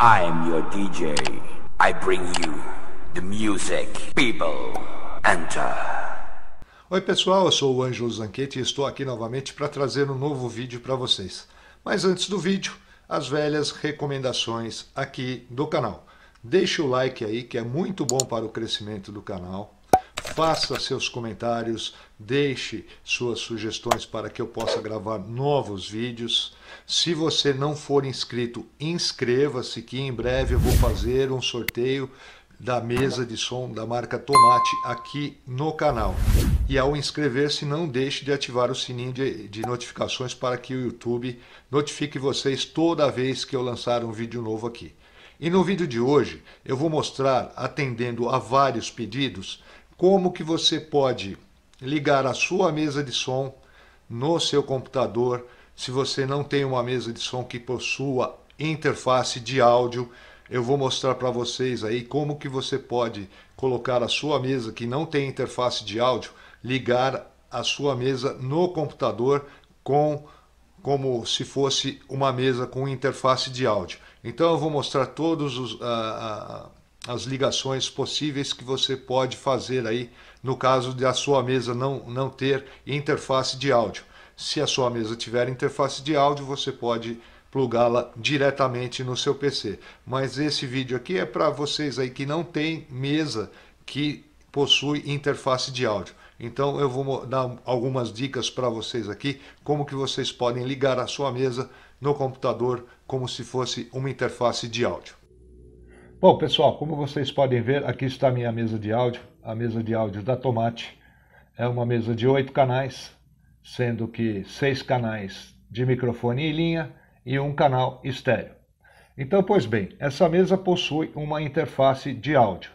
I am your DJ. I bring you the music, people, enter. Oi pessoal, eu sou o Ângelo Zanquete e estou aqui novamente para trazer um novo vídeo para vocês. Mas antes do vídeo, as velhas recomendações aqui do canal. Deixa o like aí que é muito bom para o crescimento do canal faça seus comentários, deixe suas sugestões para que eu possa gravar novos vídeos. Se você não for inscrito, inscreva-se que em breve eu vou fazer um sorteio da mesa de som da marca Tomate aqui no canal. E ao inscrever-se, não deixe de ativar o sininho de, de, notificações para que o YouTube notifique vocês toda vez que eu lançar um vídeo novo aqui. E no vídeo de hoje, eu vou mostrar, atendendo a vários pedidos, como que você pode ligar a sua mesa de som no seu computador, se você não tem uma mesa de som que possua interface de áudio, eu vou mostrar para vocês aí como que você pode colocar a sua mesa que não tem interface de áudio, ligar a sua mesa no computador com como se fosse uma mesa com interface de áudio. Então eu vou mostrar todos os, uh, uh, as ligações possíveis que você pode fazer aí no caso de a sua mesa não, não ter interface de áudio. Se a sua mesa tiver interface de áudio, você pode plugá-la diretamente no seu PC. Mas esse vídeo aqui é para vocês aí que não tem mesa que possui interface de áudio. Então eu vou dar algumas dicas para vocês aqui como que vocês podem ligar a sua mesa no computador como se fosse uma interface de áudio. Bom, pessoal, como vocês podem ver, aqui está a minha mesa de áudio, a mesa de áudio da Tomate. É uma mesa de oito canais, sendo que seis canais de microfone em linha e um canal estéreo. Então, pois bem, essa mesa possui uma interface de áudio.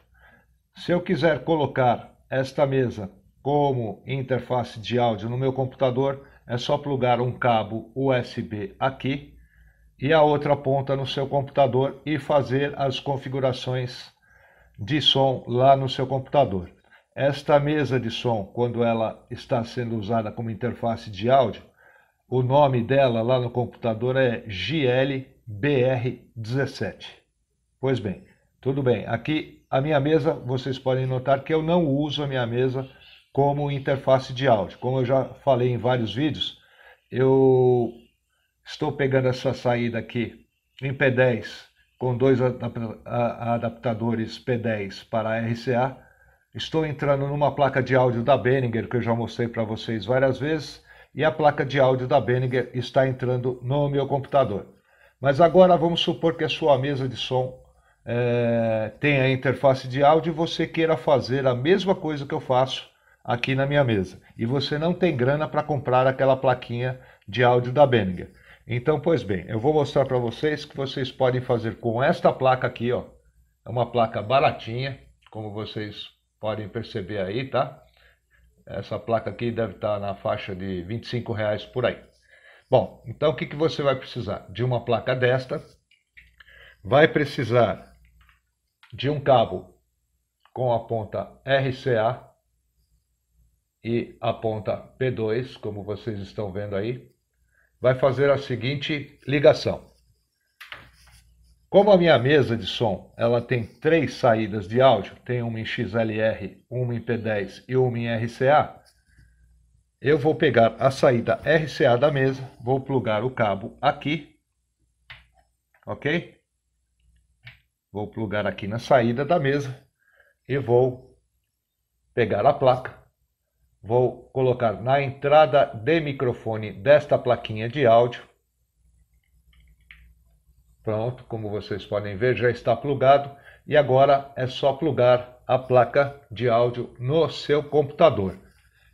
Se eu quiser colocar esta mesa como interface de áudio no meu computador, é só plugar um cabo USB aqui e a outra ponta no seu computador e fazer as configurações de som lá no seu computador. Esta mesa de som, quando ela está sendo usada como interface de áudio, o nome dela lá no computador é GLBR17. Pois bem, tudo bem. Aqui a minha mesa, vocês podem notar que eu não uso a minha mesa como interface de áudio. Como eu já falei em vários vídeos, eu Estou pegando essa saída aqui em P10, com dois adaptadores P10 para RCA. Estou entrando numa placa de áudio da Behringer, que eu já mostrei para vocês várias vezes, e a placa de áudio da Behringer está entrando no meu computador. Mas agora vamos supor que a sua mesa de som é, tenha interface de áudio e você queira fazer a mesma coisa que eu faço aqui na minha mesa. E você não tem grana para comprar aquela plaquinha de áudio da Behringer. Então, pois bem, eu vou mostrar para vocês que vocês podem fazer com esta placa aqui, ó. É uma placa baratinha, como vocês podem perceber aí, tá? Essa placa aqui deve estar tá na faixa de 25 reais por aí. Bom, então o que, que você vai precisar? De uma placa desta, vai precisar de um cabo com a ponta RCA e a ponta P2, como vocês estão vendo aí, vai fazer a seguinte ligação. Como a minha mesa de som ela tem três saídas de áudio, tem uma em XLR, uma em P10 e uma em RCA, eu vou pegar a saída RCA da mesa, vou plugar o cabo aqui, ok? Vou plugar aqui na saída da mesa e vou pegar a placa Vou colocar na entrada de microfone desta plaquinha de áudio. Pronto, como vocês podem ver, já está plugado. E agora é só plugar a placa de áudio no seu computador.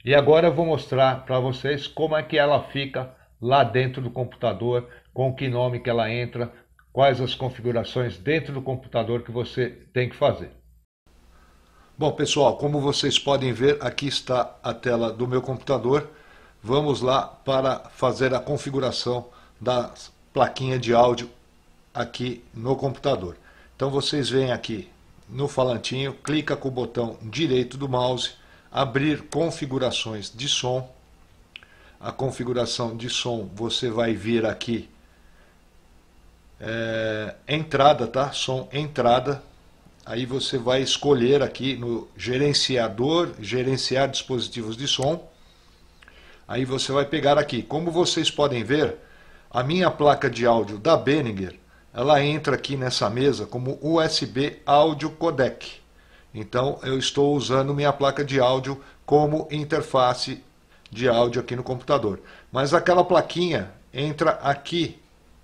E agora eu vou mostrar para vocês como é que ela fica lá dentro do computador, com que nome que ela entra, quais as configurações dentro do computador que você tem que fazer. Bom, pessoal, como vocês podem ver, aqui está a tela do meu computador. Vamos lá para fazer a configuração da plaquinha de áudio aqui no computador. Então vocês vêm aqui no falantinho, clica com o botão direito do mouse, abrir configurações de som. A configuração de som você vai vir aqui, é, entrada, tá? Som entrada Aí você vai escolher aqui no gerenciador, gerenciar dispositivos de som. Aí você vai pegar aqui. Como vocês podem ver, a minha placa de áudio da Beninger ela entra aqui nessa mesa como USB áudio codec. Então eu estou usando minha placa de áudio como interface de áudio aqui no computador. Mas aquela plaquinha entra aqui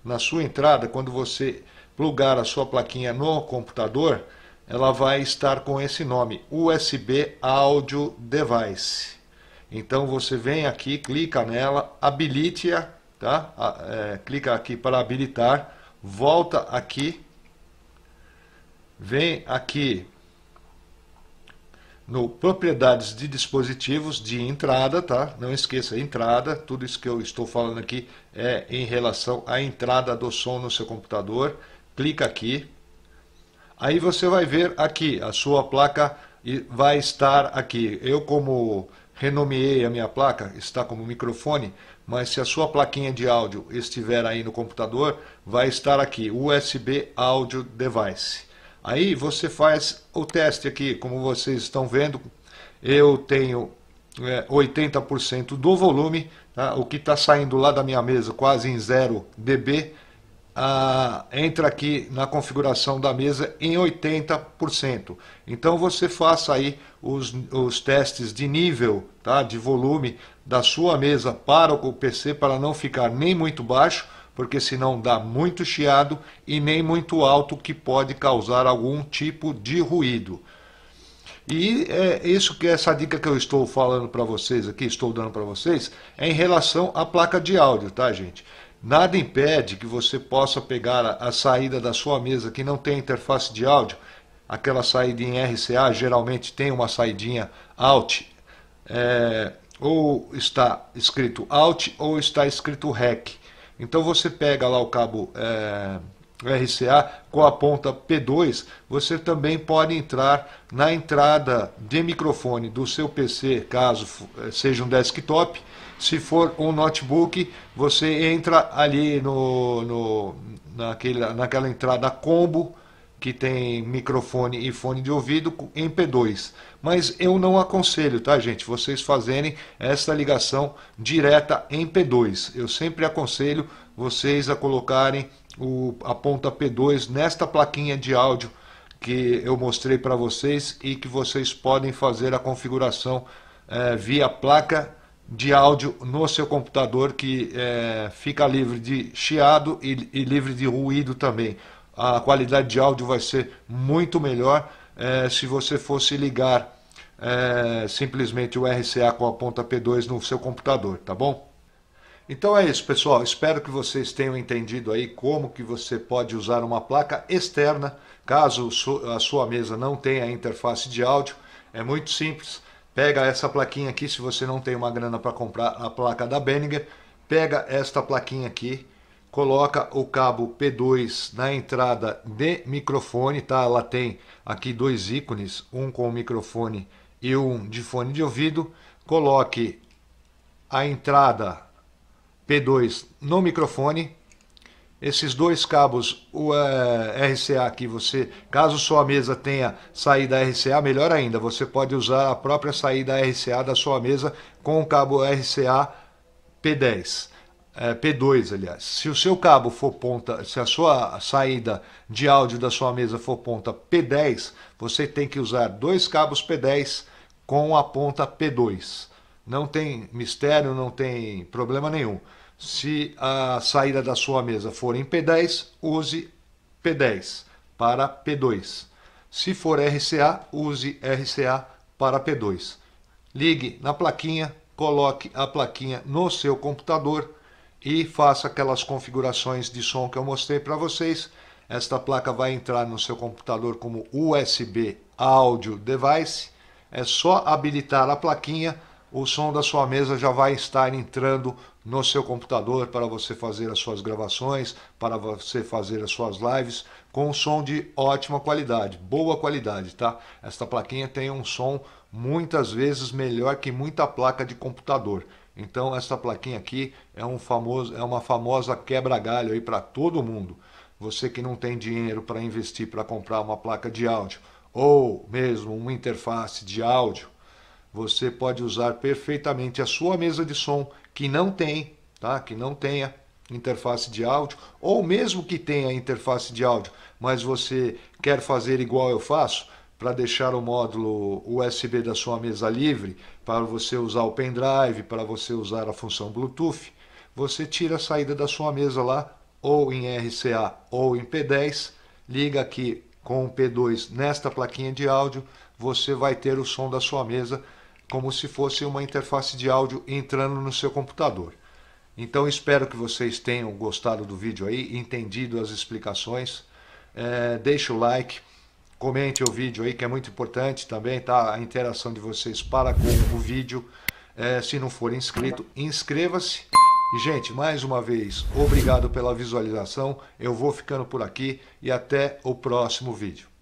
na sua entrada quando você plugar a sua plaquinha no computador, ela vai estar com esse nome, USB Audio Device. Então você vem aqui, clica nela, habilite-a, tá? É, clica aqui para habilitar, volta aqui, vem aqui no propriedades de dispositivos de entrada, tá? Não esqueça entrada, tudo isso que eu estou falando aqui é em relação à entrada do som no seu computador. Clica aqui, Aí você vai ver aqui, a sua placa vai estar aqui. Eu, como renomeei a minha placa, está como microfone, mas se a sua plaquinha de áudio estiver aí no computador, vai estar aqui, USB Audio Device. Aí você faz o teste aqui, como vocês estão vendo, eu tenho é, 80% do volume, tá? o que está saindo lá da minha mesa quase em 0 dB, ah, entra aqui na configuração da mesa em 80%. Então você faça aí os, os testes de nível, tá, de volume da sua mesa para o PC para não ficar nem muito baixo, porque senão dá muito chiado e nem muito alto que pode causar algum tipo de ruído. E é isso que essa dica que eu estou falando para vocês aqui, estou dando para vocês, é em relação à placa de áudio, tá, gente? Nada impede que você possa pegar a, saída da sua mesa que não tem interface de áudio, aquela saída em RCA geralmente tem uma saidinha OUT é, ou está escrito OUT ou está escrito REC. Então você pega lá o cabo é, RCA com a ponta P2, você também pode entrar na entrada de microfone do seu PC, caso seja um desktop, se for um notebook, você entra ali no, no, naquele, naquela entrada combo que tem microfone e fone de ouvido em P2. Mas eu não aconselho, tá, gente? Vocês fazerem essa ligação direta em P2. Eu sempre aconselho vocês a colocarem o, a ponta P2 nesta plaquinha de áudio que eu mostrei para vocês e que vocês podem fazer a configuração é, via placa de áudio no seu computador que é, fica livre de chiado e, e, livre de ruído também. A qualidade de áudio vai ser muito melhor é, se você fosse ligar é, simplesmente o RCA com a ponta P2 no seu computador, tá bom? Então é isso, pessoal. Espero que vocês tenham entendido aí como que você pode usar uma placa externa, caso a sua mesa não tenha interface de áudio. É muito simples Pega essa plaquinha aqui, se você não tem uma grana para comprar a placa da Behringer, pega esta plaquinha aqui, coloca o cabo P2 na entrada de microfone, tá? Ela tem aqui dois ícones, um com microfone e um de fone de ouvido. Coloque a entrada P2 no microfone, esses dois cabos, o é, eh, RCA que você, caso sua mesa tenha saída RCA, melhor ainda, você pode usar a própria saída RCA da sua mesa com o cabo RCA P10, é, P2, aliás. Se o seu cabo for ponta, se a sua saída de áudio da sua mesa for ponta P10, você tem que usar dois cabos P10 com a ponta P2. Não tem mistério, não tem problema nenhum. Se a saída da sua mesa for em P10, use P10 para P2. Se for RCA, use RCA para P2. Ligue na plaquinha, coloque a plaquinha no seu computador e faça aquelas configurações de som que eu mostrei para vocês. Esta placa vai entrar no seu computador como USB Audio Device. É só habilitar a plaquinha o som da sua mesa já vai estar entrando no seu computador para você fazer as suas gravações, para você fazer as suas lives com um som de ótima qualidade, boa qualidade, tá? Esta plaquinha tem um som muitas vezes melhor que muita placa de computador. Então esta plaquinha aqui é um famoso, é uma famosa quebra-galho aí para todo mundo. Você que não tem dinheiro para investir para comprar uma placa de áudio ou mesmo uma interface de áudio você pode usar perfeitamente a sua mesa de som que não tem, tá? Que não tenha interface de áudio ou mesmo que tenha interface de áudio, mas você quer fazer igual eu faço para deixar o módulo USB da sua mesa livre para você usar o pendrive, para você usar a função Bluetooth, você tira a saída da sua mesa lá ou em RCA ou em P10, liga aqui com o P2 nesta plaquinha de áudio, você vai ter o som da sua mesa como se fosse uma interface de áudio entrando no seu computador. Então espero que vocês tenham gostado do vídeo aí, entendido as explicações. É, deixe o like, comente o vídeo aí que é muito importante também, tá? A interação de vocês para com o vídeo. É, se não for inscrito, inscreva-se. E, gente, mais uma vez, obrigado pela visualização. Eu vou ficando por aqui e até o próximo vídeo.